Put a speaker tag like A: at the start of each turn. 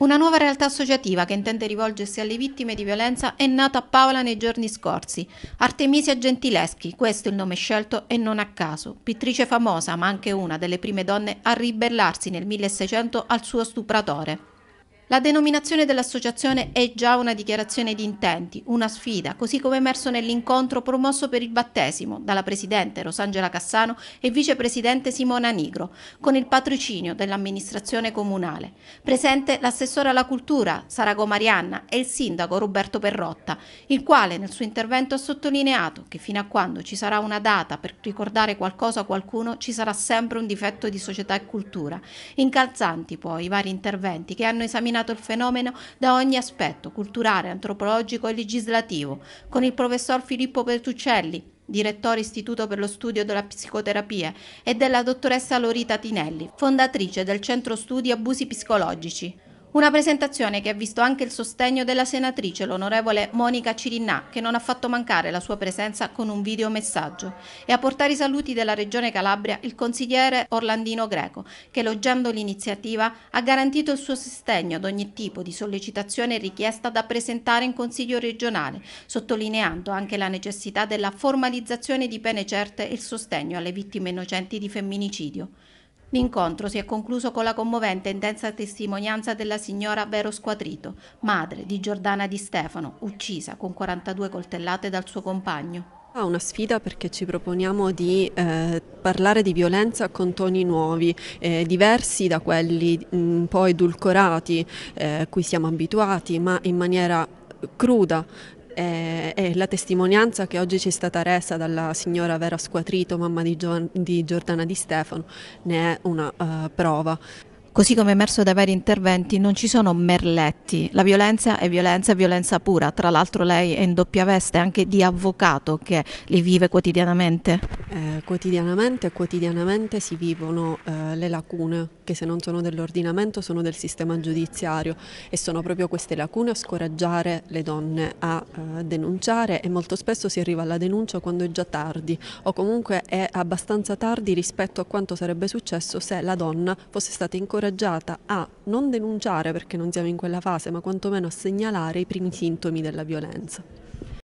A: Una nuova realtà associativa che intende rivolgersi alle vittime di violenza è nata a Paola nei giorni scorsi. Artemisia Gentileschi, questo è il nome scelto e non a caso. Pittrice famosa, ma anche una delle prime donne a ribellarsi nel 1600 al suo stupratore. La denominazione dell'associazione è già una dichiarazione di intenti, una sfida, così come emerso nell'incontro promosso per il battesimo dalla presidente Rosangela Cassano e vicepresidente Simona Nigro, con il patrocinio dell'amministrazione comunale. Presente l'assessore alla cultura Sarago Marianna e il sindaco Roberto Perrotta, il quale nel suo intervento ha sottolineato che fino a quando ci sarà una data per ricordare qualcosa a qualcuno ci sarà sempre un difetto di società e cultura, incalzanti poi i vari interventi che hanno esaminato esaminato il fenomeno da ogni aspetto culturale, antropologico e legislativo, con il professor Filippo Bertuccelli, direttore Istituto per lo Studio della Psicoterapia, e della dottoressa Lorita Tinelli, fondatrice del Centro Studi Abusi Psicologici. Una presentazione che ha visto anche il sostegno della senatrice, l'onorevole Monica Cirinnà, che non ha fatto mancare la sua presenza con un videomessaggio. E a portare i saluti della Regione Calabria il consigliere Orlandino Greco, che elogiando l'iniziativa ha garantito il suo sostegno ad ogni tipo di sollecitazione e richiesta da presentare in Consiglio regionale, sottolineando anche la necessità della formalizzazione di pene certe e il sostegno alle vittime innocenti di femminicidio. L'incontro si è concluso con la commovente e intensa testimonianza della signora Vero Squadrito, madre di Giordana Di Stefano, uccisa con 42 coltellate dal suo compagno.
B: È una sfida perché ci proponiamo di eh, parlare di violenza con toni nuovi, eh, diversi da quelli un mm, po' edulcorati eh, cui siamo abituati, ma in maniera cruda, e, e, la testimonianza che oggi ci è stata resa dalla signora Vera Squatrito, mamma di, Gio- di Giordana Di
A: Stefano, ne è una uh, prova. Così come è emerso da vari interventi, non ci sono merletti. La violenza è violenza, è violenza pura. Tra l'altro lei è in doppia veste anche di avvocato che li vive quotidianamente.
B: Eh, quotidianamente e quotidianamente si vivono eh, le lacune, che se non sono dell'ordinamento sono del sistema giudiziario e sono proprio queste lacune a scoraggiare le donne a eh, denunciare e molto spesso si arriva alla denuncia quando è già tardi o comunque è abbastanza tardi rispetto a quanto sarebbe successo se la donna fosse stata incoraggiata incoraggiata a non denunciare perché non siamo in quella fase, ma quantomeno a segnalare i primi sintomi della violenza.